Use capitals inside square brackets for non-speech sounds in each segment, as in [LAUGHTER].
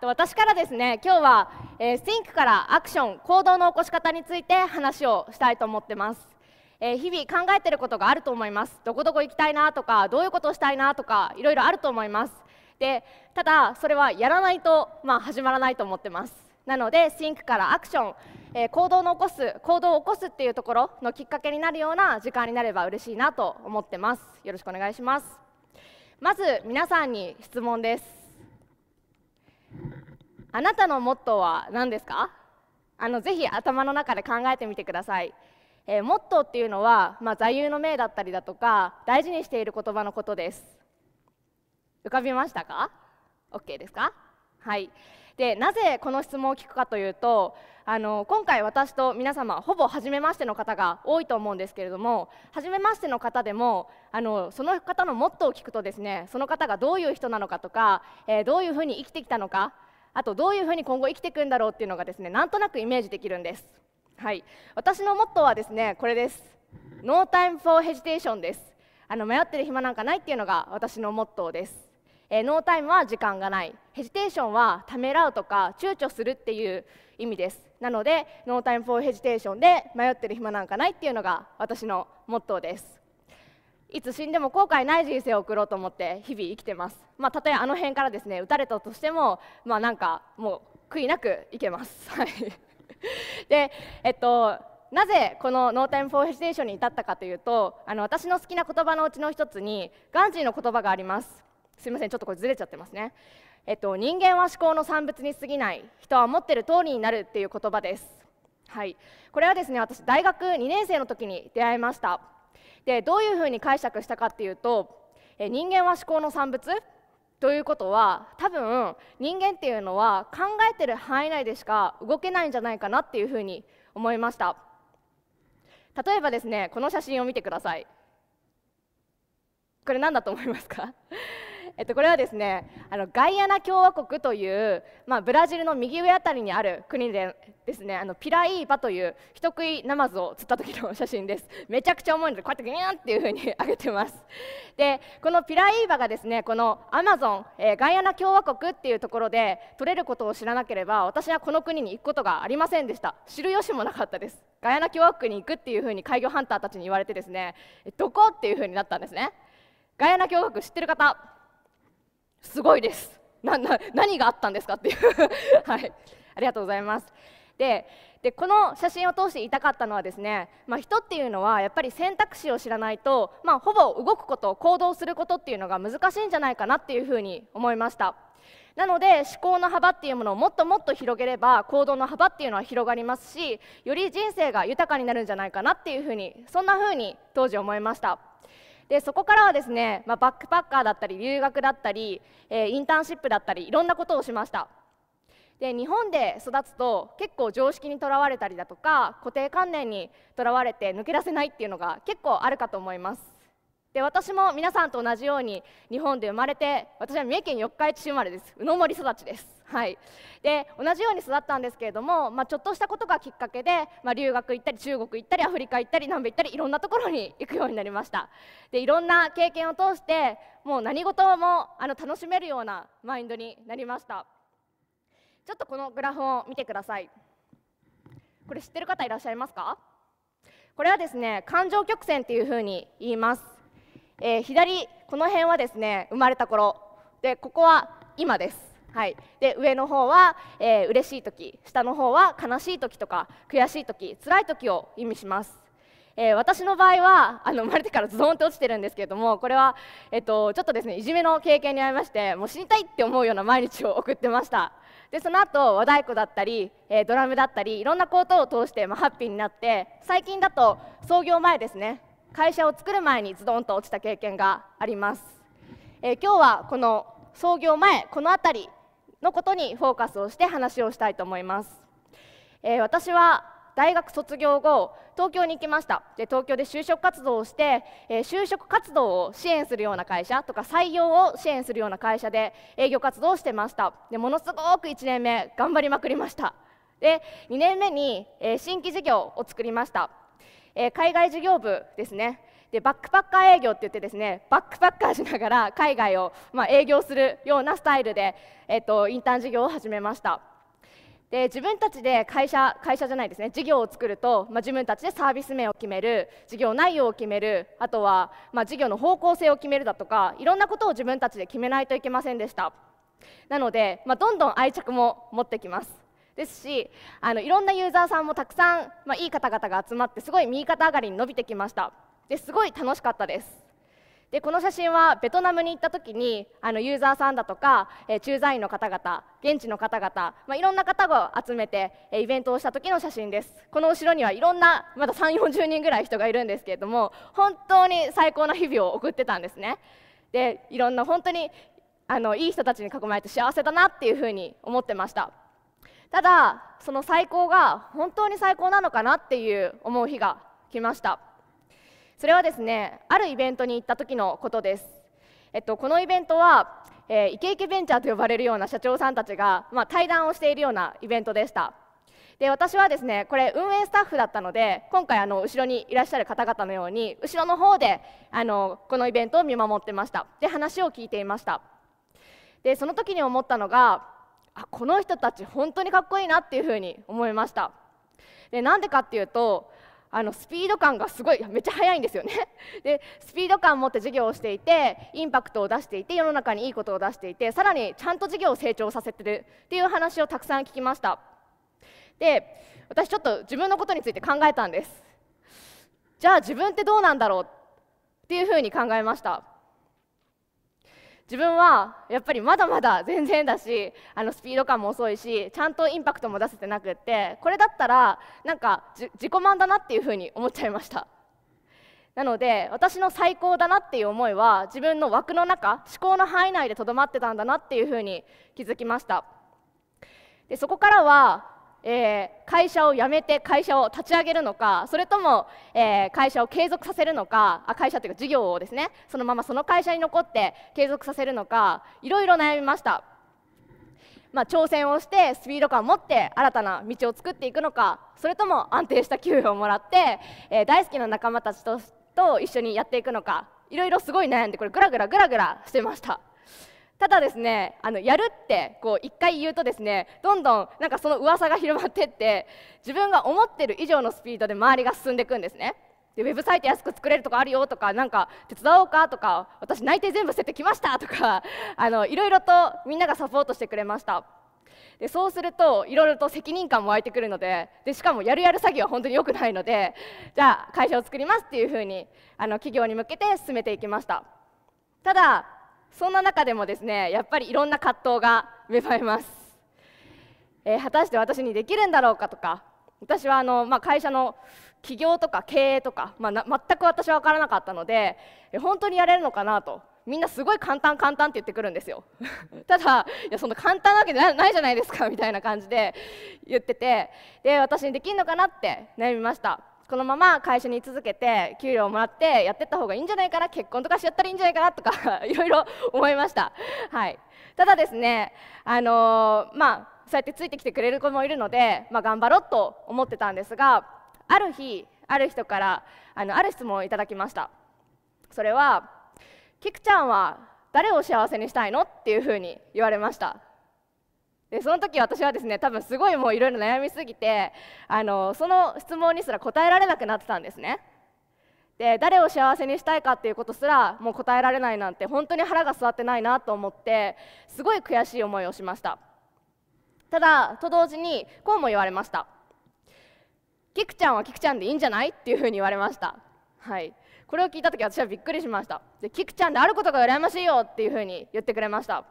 と私からですね今日は、えー、Think からアクション行動の起こし方について話をしたいと思ってます、えー、日々考えてることがあると思いますどこどこ行きたいなとかどういうことをしたいなとかいろいろあると思いますでただそれはやらないと、まあ、始まらないと思ってますなので Think からアクション、えー、行動の起こす行動を起こすっていうところのきっかけになるような時間になれば嬉しいなと思ってますよろしくお願いしますまず皆さんに質問ですあなたのモットーは何ですかあのぜひ頭の中で考えてみてください、えー、モットーっていうのは、まあ、座右の銘だったりだとか大事にしている言葉のことです浮かびましたか OK ですかはいでなぜこの質問を聞くかというとあの今回私と皆様ほぼ初めましての方が多いと思うんですけれども初めましての方でもあのその方のモットーを聞くとですねその方がどういう人なのかとか、えー、どういうふうに生きてきたのかあとどういうふうに今後生きていくんだろうっていうのがですねなんとなくイメージできるんです、はい、私のモットーはですねこれです No time for hesitation ですあの迷ってる暇なんかないっていうのが私のモットーです、えー、ノータイムは時間がないヘジテーションはためらうとか躊躇するっていう意味ですなのでノータイムフォーヘジテーションで迷ってる暇なんかないっていうのが私のモットーですいつ死んでも後悔ない人生を送ろうと思って日々生きてます、まあ、たとえあの辺からですね撃たれたとしても、まあ、なんかもう悔いなくいけます。[LAUGHS] はい、で、えっと、なぜこの「ノータイム・フォー・ヘジテーション」に至ったかというとあの私の好きな言葉のうちの一つにガンジーの言葉があります。すみませんちょっとこれずれちゃってますね。えっと、人間は思考の産物に過ぎない人は思ってる通りになるっていう言葉です。はい、これはですね私大学2年生の時に出会いました。でどういうふうに解釈したかっていうと人間は思考の産物ということは多分人間っていうのは考えてる範囲内でしか動けないんじゃないかなっていうふうに思いました例えばですねこの写真を見てくださいこれ何だと思いますかえっと、これはですねあのガイアナ共和国という、まあ、ブラジルの右上辺りにある国でですねあのピライーパという人食いナマズを釣った時の写真ですめちゃくちゃ重いのでこうやってギューンっていう風に上げてますでこのピライーバがですねこのアマゾン、えー、ガイアナ共和国っていうところで取れることを知らなければ私はこの国に行くことがありませんでした知る由もなかったですガイアナ共和国に行くっていう風に海魚ハンターたちに言われてですねどこっていう風になったんですねガイアナ共和国知ってる方すごいですなな何があったんですかっていう [LAUGHS] はいありがとうございますででこの写真を通して言いたかったのはですね、まあ、人っていうのはやっぱり選択肢を知らないと、まあ、ほぼ動くこと行動することっていうのが難しいんじゃないかなっていうふうに思いましたなので思考の幅っていうものをもっともっと広げれば行動の幅っていうのは広がりますしより人生が豊かになるんじゃないかなっていうふうにそんなふうに当時思いましたでそこからはですね、まあ、バックパッカーだったり留学だったり、えー、インターンシップだったりいろんなことをしましたで日本で育つと結構常識にとらわれたりだとか固定観念にとらわれて抜け出せないっていうのが結構あるかと思いますで私も皆さんと同じように日本で生まれて私は三重県四日市市生まれです宇野森育ちです、はい、で同じように育ったんですけれども、まあ、ちょっとしたことがきっかけで、まあ、留学行ったり中国行ったりアフリカ行ったり南米行ったりいろんなところに行くようになりましたでいろんな経験を通してもう何事もあの楽しめるようなマインドになりましたちょっとこのグラフを見てくださいこれ知ってる方いらっしゃいますかこれはですね感情曲線っていうふうに言いますえー、左この辺はですね生まれた頃でここは今です。はい、で上の方は、えー、嬉しい時下の方は悲しい時とか悔しい時辛い時を意味します、えー、私の場合はあの生まれてからズドンって落ちてるんですけれどもこれは、えっと、ちょっとですねいじめの経験に遭いましてもう死にたいって思うような毎日を送ってましたでその後和太鼓だったり、えー、ドラムだったりいろんなことを通して、まあ、ハッピーになって最近だと創業前ですね会社を作る前にズドンと落ちた経験があります、えー、今日はこの創業前この辺りのことにフォーカスをして話をしたいと思います、えー、私は大学卒業後東京に行きましたで東京で就職活動をして、えー、就職活動を支援するような会社とか採用を支援するような会社で営業活動をしてましたでものすごく1年目頑張りまくりましたで2年目に、えー、新規事業を作りましたえー、海外事業部ですねでバックパッカー営業って言ってですねバックパッカーしながら海外を、まあ、営業するようなスタイルで、えーと、インターン事業を始めましたで自分たちで会社会社じゃないですね事業を作ると、まあ、自分たちでサービス名を決める事業内容を決めるあとは、まあ、事業の方向性を決めるだとかいろんなことを自分たちで決めないといけませんでしたなので、まあ、どんどん愛着も持ってきますですしあのいろんなユーザーさんもたくさん、まあ、いい方々が集まってすごい右肩上がりに伸びてきましたですごい楽しかったですでこの写真はベトナムに行った時にあのユーザーさんだとか、えー、駐在員の方々現地の方々、まあ、いろんな方を集めて、えー、イベントをした時の写真ですこの後ろにはいろんなまだ3 4 0人ぐらい人がいるんですけれども本当に最高な日々を送ってたんですねでいろんな本当にあのいい人たちに囲まれて幸せだなっていうふうに思ってましたただその最高が本当に最高なのかなっていう思う日が来ましたそれはですねあるイベントに行った時のことです、えっと、このイベントは、えー、イケイケベンチャーと呼ばれるような社長さんたちが、まあ、対談をしているようなイベントでしたで私はですねこれ運営スタッフだったので今回あの後ろにいらっしゃる方々のように後ろの方であのこのイベントを見守ってましたで話を聞いていましたでその時に思ったのがあこの人たち本当にかっこいいなっていうふうに思いましたでなんでかっていうとあのスピード感がすごいめっちゃ速いんですよね [LAUGHS] でスピード感を持って授業をしていてインパクトを出していて世の中にいいことを出していてさらにちゃんと授業を成長させてるっていう話をたくさん聞きましたで私ちょっと自分のことについて考えたんですじゃあ自分ってどうなんだろうっていうふうに考えました自分はやっぱりまだまだ全然だしあのスピード感も遅いしちゃんとインパクトも出せてなくってこれだったらなんか自己満だなっていうふうに思っちゃいましたなので私の最高だなっていう思いは自分の枠の中思考の範囲内でとどまってたんだなっていうふうに気づきましたでそこからはえー、会社を辞めて会社を立ち上げるのかそれとも、えー、会社を継続させるのかあ会社というか事業をですねそのままその会社に残って継続させるのかいろいろ悩みました、まあ、挑戦をしてスピード感を持って新たな道を作っていくのかそれとも安定した給与をもらって、えー、大好きな仲間たちとと一緒にやっていくのかいろいろすごい悩んでこれグラグラグラグラしてました。ただですねあのやるってこう1回言うとですねどんどんなんかその噂が広まってって自分が思ってる以上のスピードで周りが進んでいくんですねでウェブサイト安く作れるとかあるよとかなんか手伝おうかとか私内定全部捨ててきましたとか [LAUGHS] あのいろいろとみんながサポートしてくれましたでそうするといろいろと責任感も湧いてくるのででしかもやるやる詐欺は本当に良くないのでじゃあ会社を作りますっていうふうにあの企業に向けて進めていきましたただそんな中でもですねやっぱりいろんな葛藤が芽生えます、えー、果たして私にできるんだろうかとか私はあの、まあ、会社の起業とか経営とか、まあ、全く私は分からなかったので本当にやれるのかなとみんなすごい簡単簡単って言ってくるんですよ [LAUGHS] ただいやそんな簡単なわけないじゃないですかみたいな感じで言っててで私にできるのかなって悩みましたこのまま会社に居続けて給料をもらってやってった方がいいんじゃないかな結婚とかしちゃったらいいんじゃないかなとか [LAUGHS] いろいろ思いました、はい、ただですね、あのー、まあ、そうやってついてきてくれる子もいるので、まあ、頑張ろうと思ってたんですがある日ある人からあのある質問をいただきましたそれは「菊ちゃんは誰を幸せにしたいの?」っていうふうに言われましたでその時私はですね多分すごいもういろいろ悩みすぎてあのその質問にすら答えられなくなってたんですねで誰を幸せにしたいかっていうことすらもう答えられないなんて本当に腹が据わってないなと思ってすごい悔しい思いをしましたただと同時にこうも言われました菊ちゃんは菊ちゃんでいいんじゃないっていうふうに言われましたはいこれを聞いた時私はびっくりしましたで菊ちゃんであることが羨ましいよっていうふうに言ってくれました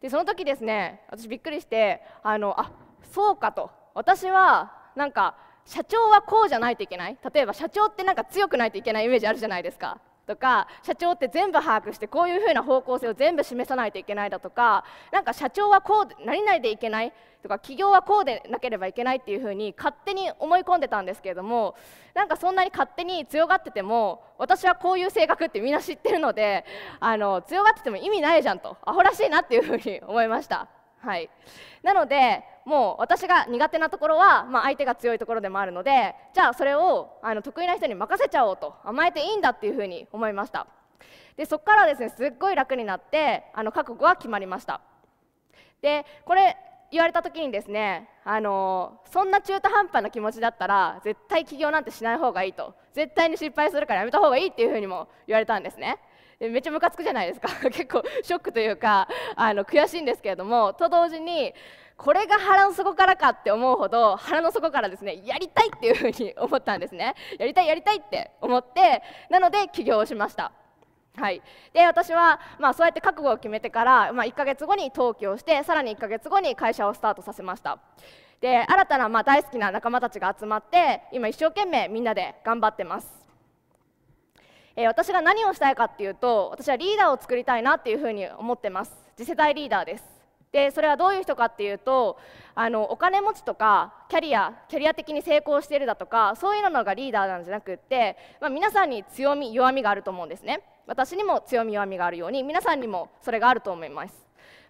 でその時ですね私びっくりしてあのあそうかと私はなんか社長はこうじゃないといけない例えば社長ってなんか強くないといけないイメージあるじゃないですかとか社長って全部把握してこういうふうな方向性を全部示さないといけないだとかなんか社長はこう何々でいけないとか企業はこうでなければいけないっていうふうに勝手に思い込んでたんですけれどもなんかそんなに勝手に強がってても私はこういう性格ってみんな知ってるのであの強がってても意味ないじゃんとアホらしいなっていうふうに思いました。はい、なのでもう私が苦手なところは、まあ、相手が強いところでもあるのでじゃあそれをあの得意な人に任せちゃおうと甘えていいんだっていうふうに思いましたでそこからですねすっごい楽になってあの覚悟は決まりましたでこれ言われた時にですね、あのそんな中途半端な気持ちだったら絶対起業なんてしない方がいいと絶対に失敗するからやめた方がいいっていうふうにも言われたんですねめっちゃムカつくじゃないですか [LAUGHS] 結構ショックというかあの悔しいんですけれどもと同時にこれが腹の底からかって思うほど腹の底からですねやりたいっていうふうに思ったんですねやりたいやりたいって思ってなので起業をしましたはい、で私は、まあ、そうやって覚悟を決めてから、まあ、1ヶ月後に登記をしてさらに1ヶ月後に会社をスタートさせましたで新たな、まあ、大好きな仲間たちが集まって今一生懸命みんなで頑張ってますえー、私が何をしたいかっていうと私はリーダーを作りたいなっていうふうに思ってます次世代リーダーですでそれはどういう人かっていうとあのお金持ちとかキャリアキャリア的に成功しているだとかそういうのがリーダーなんじゃなくって、まあ、皆さんに強み弱みがあると思うんですね私にも強み弱みがあるように皆さんにもそれがあると思います、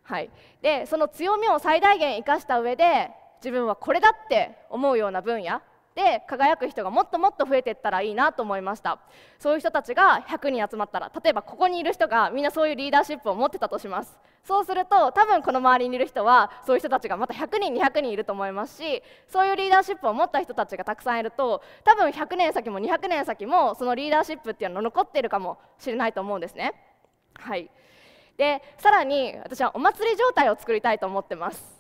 はい、でその強みを最大限生かした上で自分はこれだって思うような分野って輝く人がもっともっと増えていったらいいなと思いましたそういう人たちが100人集まったら例えばここにいる人がみんなそういうリーダーシップを持ってたとしますそうすると多分この周りにいる人はそういう人たちがまた100人200人いると思いますしそういうリーダーシップを持った人たちがたくさんいると多分100年先も200年先もそのリーダーシップっていうの残っているかもしれないと思うんですねはいでさらに私はお祭り状態を作りたいと思ってます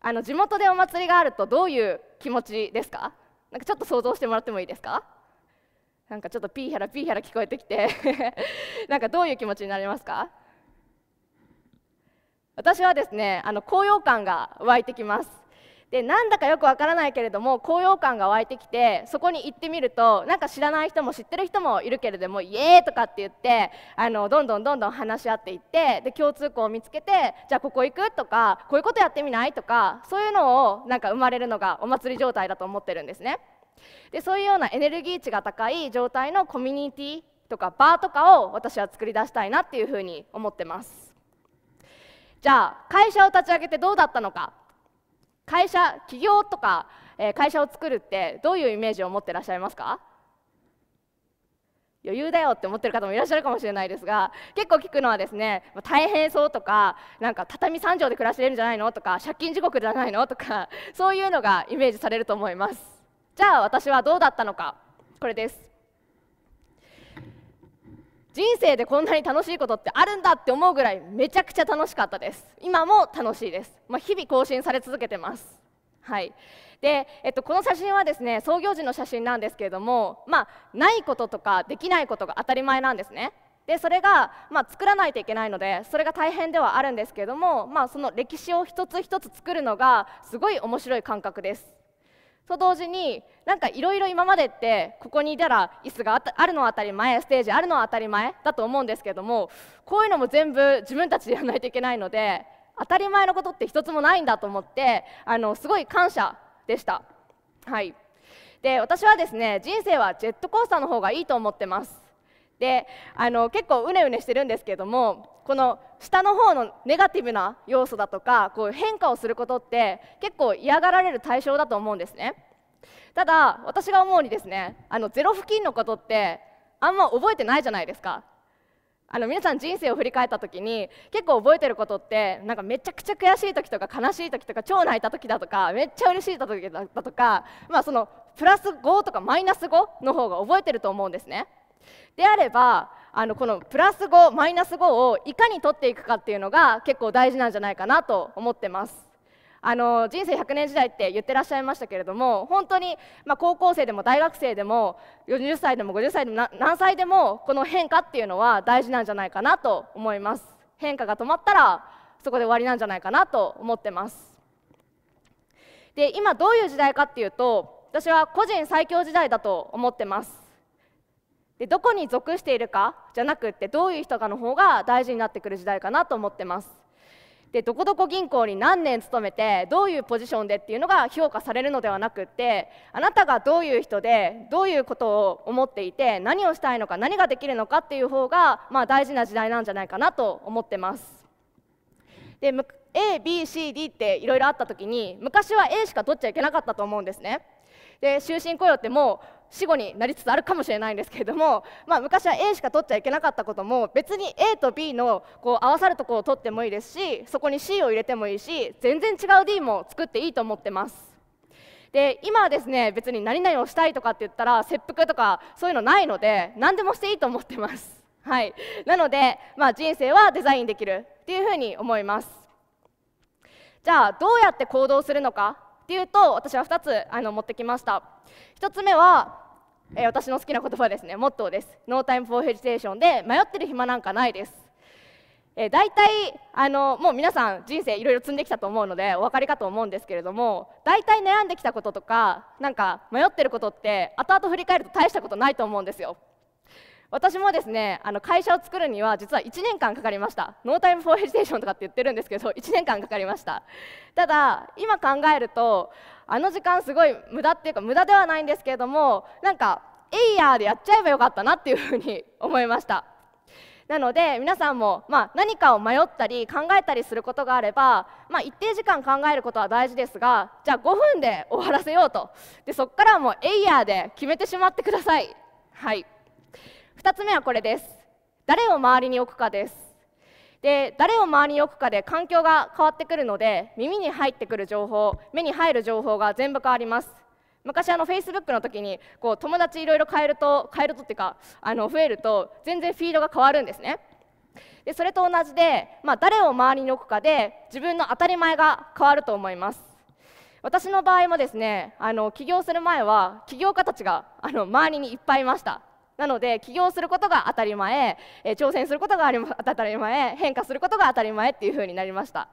あの地元でお祭りがあるとどういう気持ちですかなんかちょっと想像してもらってもいいですかなんかちょっとピーヒャラピーヒャラ聞こえてきて [LAUGHS] なんかどういう気持ちになりますか私はですねあの高揚感が湧いてきますでなんだかよくわからないけれども高揚感が湧いてきてそこに行ってみるとなんか知らない人も知ってる人もいるけれどもイエーとかって言ってあのどんどんどんどん話し合っていってで共通項を見つけてじゃあここ行くとかこういうことやってみないとかそういうのをなんか生まれるのがお祭り状態だと思ってるんですね。でそういうようなエネルギー値が高い状態のコミュニティとかバーとかを私は作り出したいなっていうふうに思ってます。じゃあ会社を立ち上げてどうだったのか会社企業とか、えー、会社を作るってどういうイメージを持ってらっしゃいますか余裕だよって思ってる方もいらっしゃるかもしれないですが結構聞くのはですね大変そうとかなんか畳3畳で暮らしてるんじゃないのとか借金地獄じゃないのとかそういうのがイメージされると思いますじゃあ私はどうだったのかこれです人生でこんなに楽しいことってあるんだって思うぐらいめちゃくちゃ楽しかったです今も楽しいです、まあ、日々更新され続けてますはいでえっと、この写真はですね創業時の写真なんですけれども、まあ、ないこととかできないことが当たり前なんですねでそれが、まあ、作らないといけないのでそれが大変ではあるんですけれども、まあ、その歴史を一つ一つ作るのがすごい面白い感覚ですと同時になんかいろいろ今までってここにいたら椅子があるのは当たり前ステージあるのは当たり前だと思うんですけどもこういうのも全部自分たちでやらないといけないので当たり前のことって一つもないんだと思ってあのすごい感謝でした。はいで私はですね人生はジェットコースターの方がいいと思ってますであの結構うねうねしてるんですけどもこの下の方のネガティブな要素だとかこう変化をすることって結構嫌がられる対象だと思うんですねただ私が思うにですねあのゼロ付近のことってあんま覚えてないじゃないですかあの皆さん人生を振り返った時に結構覚えてることってなんかめちゃくちゃ悔しい時とか悲しい時とか超泣いた時だとかめっちゃ嬉しい時だとかまあそのプラス5とかマイナス5の方が覚えてると思うんですねであればあのこのプラス5マイナス5をいかに取っていくかっていうのが結構大事なんじゃないかなと思ってます。あの人生100年時代って言ってらっしゃいましたけれども本当に、まあ、高校生でも大学生でも40歳でも50歳でも何歳でもこの変化っていうのは大事なんじゃないかなと思います変化が止まったらそこで終わりなんじゃないかなと思ってますで今どういう時代かっていうと私は個人最強時代だと思ってますでどこに属しているかじゃなくってどういう人かの方が大事になってくる時代かなと思ってますでどこどこ銀行に何年勤めてどういうポジションでっていうのが評価されるのではなくってあなたがどういう人でどういうことを思っていて何をしたいのか何ができるのかっていう方が、まあ、大事な時代なんじゃないかなと思ってますで ABCD っていろいろあった時に昔は A しか取っちゃいけなかったと思うんですねで終身雇用ってもう死後になりつつあるかもしれないんですけれども、まあ、昔は A しか取っちゃいけなかったことも別に A と B のこう合わさるところを取ってもいいですしそこに C を入れてもいいし全然違う D も作っていいと思ってます。で今はですね別に何々をしたいとかって言ったら切腹とかそういうのないので何でもしていいと思ってます。はい、なので、まあ、人生はデザインできるっていうふうに思います。じゃあどうやって行動するのかっていうと私は2つあの持ってきました1つ目は、えー、私の好きな言葉ですねモットーですノータイムフォーヘジテーションで迷ってる暇なんかないですえー、大体あのもう皆さん人生いろいろ積んできたと思うのでお分かりかと思うんですけれども大体悩んできたこととかなんか迷ってることって後々振り返ると大したことないと思うんですよ私もですねあの会社を作るには実は1年間かかりましたノータイムフォーヘジテーションとかって言ってるんですけど1年間かかりましたただ今考えるとあの時間すごい無駄っていうか無駄ではないんですけれどもなんかエイヤーでやっちゃえばよかったなっていうふうに思いましたなので皆さんも、まあ、何かを迷ったり考えたりすることがあれば、まあ、一定時間考えることは大事ですがじゃあ5分で終わらせようとでそこからはもうエイヤーで決めてしまってください。はい2つ目はこれです誰を周りに置くかですで誰を周りに置くかで環境が変わってくるので耳に入ってくる情報目に入る情報が全部変わります昔あの Facebook の時にこう友達いろいろ変えると変えるとっていうかあの増えると全然フィードが変わるんですねでそれと同じで、まあ、誰を周りに置くかで自分の当たり前が変わると思います私の場合もですねあの起業する前は起業家たちがあの周りにいっぱいいましたなので起業することが当たり前、え挑戦することが [LAUGHS] 当たり前変化することが当たり前っていう風になりました、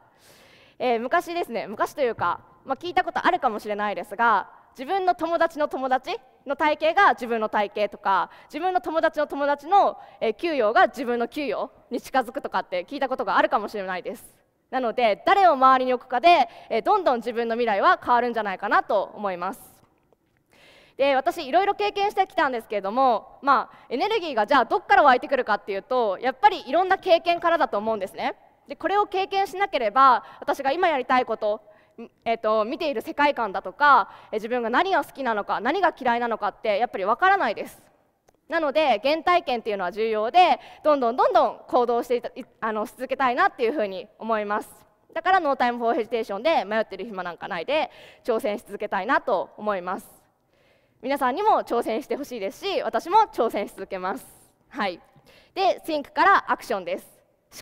えー、昔ですね昔というか、まあ、聞いたことあるかもしれないですが自分の友達の友達の体型が自分の体型とか自分の友達の友達の、え給与が自分の給与に近づくとかって聞いたことがあるかもしれないですなので誰を周りに置くかで、えどんどん自分の未来は変わるんじゃないかなと思いますで私いろいろ経験してきたんですけれども、まあ、エネルギーがじゃあどっから湧いてくるかっていうとやっぱりいろんな経験からだと思うんですねでこれを経験しなければ私が今やりたいことえーと、見ている世界観だとか自分が何が好きなのか何が嫌いなのかってやっぱりわからないですなので原体験っていうのは重要でどんどんどんどん行動していあのし続けたいなっていうふうに思いますだからノータイムフォーヘジテーションで迷ってる暇なんかないで挑戦し続けたいなと思います皆さんにも挑戦してほしいですし私も挑戦し続けますはいで Think からアクションです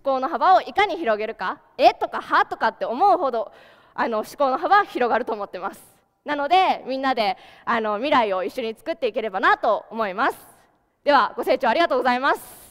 思考の幅をいかに広げるかえとかはとかって思うほどあの思考の幅広がると思ってますなのでみんなであの未来を一緒に作っていければなと思いますではご清聴ありがとうございます